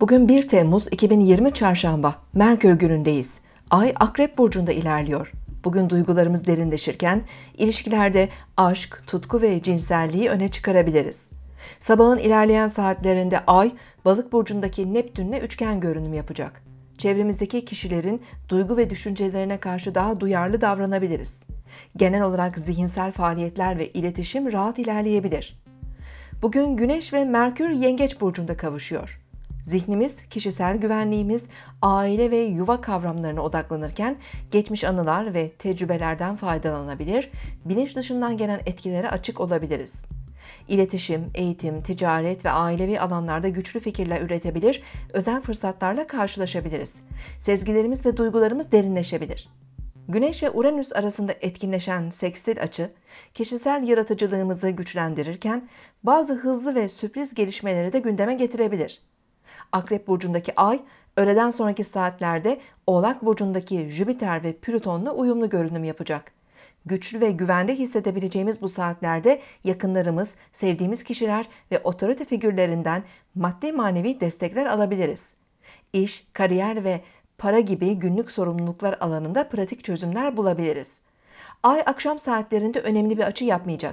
Bugün 1 Temmuz 2020 Çarşamba, Merkür günündeyiz. Ay Akrep Burcu'nda ilerliyor. Bugün duygularımız derinleşirken ilişkilerde aşk, tutku ve cinselliği öne çıkarabiliriz. Sabahın ilerleyen saatlerinde Ay, Balık Burcu'ndaki Neptün'le üçgen görünüm yapacak. Çevremizdeki kişilerin duygu ve düşüncelerine karşı daha duyarlı davranabiliriz. Genel olarak zihinsel faaliyetler ve iletişim rahat ilerleyebilir. Bugün Güneş ve Merkür Yengeç Burcu'nda kavuşuyor. Zihnimiz kişisel güvenliğimiz, aile ve yuva kavramlarına odaklanırken geçmiş anılar ve tecrübelerden faydalanabilir, bilinç dışından gelen etkilere açık olabiliriz. İletişim, eğitim, ticaret ve ailevi alanlarda güçlü fikirler üretebilir, özel fırsatlarla karşılaşabiliriz. Sezgilerimiz ve duygularımız derinleşebilir. Güneş ve Uranüs arasında etkinleşen sekstil açı, kişisel yaratıcılığımızı güçlendirirken bazı hızlı ve sürpriz gelişmeleri de gündeme getirebilir. Akrep burcundaki ay öğleden sonraki saatlerde Oğlak burcundaki Jüpiter ve Plüton'la uyumlu görünüm yapacak. Güçlü ve güvende hissedebileceğimiz bu saatlerde yakınlarımız, sevdiğimiz kişiler ve otorite figürlerinden maddi manevi destekler alabiliriz. İş, kariyer ve para gibi günlük sorumluluklar alanında pratik çözümler bulabiliriz. Ay akşam saatlerinde önemli bir açı yapmayacak.